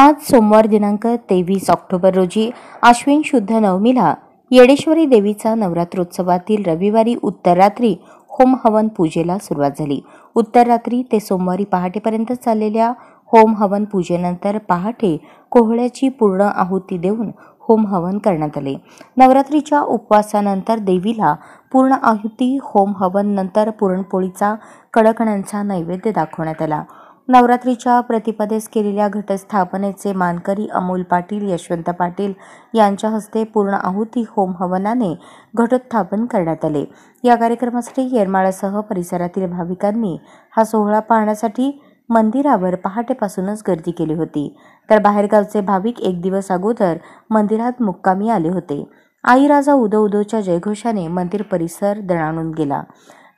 आज सोमवार दिनांक तेवीस ऑक्टोबर रोजी आश्विन शुद्ध नवमीला येडेश्वरी देवीचा नवरात्रोत्सवातील रविवारी उत्तर रात्री होम हवन पूजेला सुरुवात झाली उत्तर रात्री ते सोमवारी पहाटेपर्यंत चाललेल्या होम हवन पूजेनंतर पहाटे कोहळ्याची पूर्ण आहुती देऊन होम हवन करण्यात आले नवरात्रीच्या उपवासानंतर देवीला पूर्ण आहुती होम हवन नंतर पुरणपोळीचा कडकण्यांचा नैवेद्य दाखवण्यात आला नवरात्रीच्या प्रतिपदेस केलेल्या घटस्थापनेचे मानकरी अमोल पाटील यशवंत पाटील यांच्या हस्ते पूर्ण आहुती होम हवनाने घटोत्थापन करण्यात आले या कार्यक्रमासाठी येरमाळासह परिसरातील भाविकांनी हा सोहळा पाहण्यासाठी मंदिरावर पहाटेपासूनच गर्दी केली होती तर बाहेरगावचे भाविक एक दिवस अगोदर मंदिरात मुक्कामी आले होते आईराजा उदो उदोच्या जयघोषाने मंदिर परिसर दणाणून गेला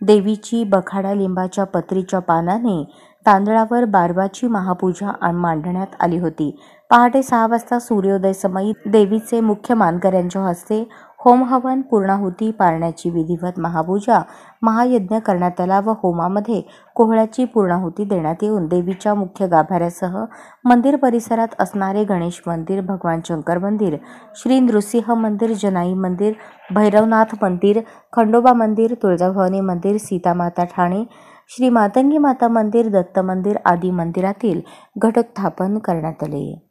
देवीची बखाडा लिंबाच्या पत्रीच्या पानाने तांदळावर बारवाची महापूजा मांडण्यात आली होती पहाटे सहा वाजता सूर्योदय समयी देवीचे मुख्य मानकऱ्यांच्या हस्ते होमहवन पूर्णाहुती पाळण्याची विधिवत महापूजा महायज्ञ करण्यात आला व होमामध्ये कोहळ्याची पूर्णाहुती देण्यात येऊन देवीच्या मुख्य गाभाऱ्यासह मंदिर परिसरात असणारे गणेश मंदिर भगवान शंकर मंदिर श्री नृसिंह मंदिर जनाई मंदिर भैरवनाथ मंदिर खंडोबा मंदिर तुळजाभवानी मंदिर सीतामाता ठाणे श्री मातंगी माता मंदिर दत्त मंदिर आदी मंदिरातील घटोत्थापन करण्यात आले